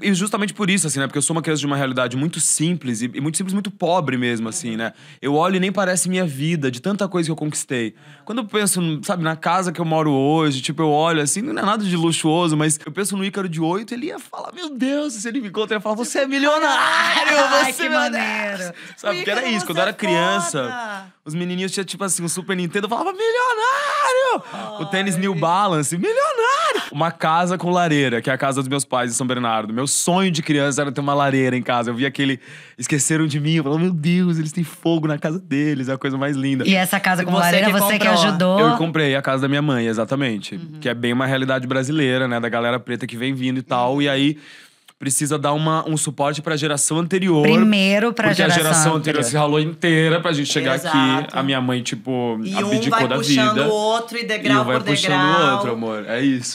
E justamente por isso, assim, né? Porque eu sou uma criança de uma realidade muito simples, e, muito simples, muito pobre mesmo, assim, né? Eu olho e nem parece minha vida, de tanta coisa que eu conquistei. Quando eu penso, sabe, na casa que eu moro hoje, tipo, eu olho assim, não é nada de luxuoso, mas eu penso no Ícaro de oito ele ia falar, meu Deus, se ele me encontra, ele ia falar, você é milionário, você é maneiro. Sabe, porque era isso, quando eu era é criança, os menininhos tinham, tipo assim, um Super Nintendo, eu falava, milionário! Ai. O tênis New Balance, milionário! uma casa com lareira, que é a casa dos meus pais em São Bernardo. Meu sonho de criança era ter uma lareira em casa. Eu vi aquele. Esqueceram de mim. Eu falei, meu Deus, eles têm fogo na casa deles. É a coisa mais linda. E essa casa com você lareira, que você comprou. que ajudou. Eu comprei a casa da minha mãe, exatamente. Uhum. Que é bem uma realidade brasileira, né? Da galera preta que vem vindo e tal. Uhum. E aí precisa dar uma, um suporte para a geração anterior. Primeiro para a geração Porque a geração anterior, anterior se ralou inteira para a gente chegar Exato. aqui. A minha mãe, tipo, e abdicou um vai puxando o outro e degrau e um vai por puxando degrau. o outro, amor. É isso.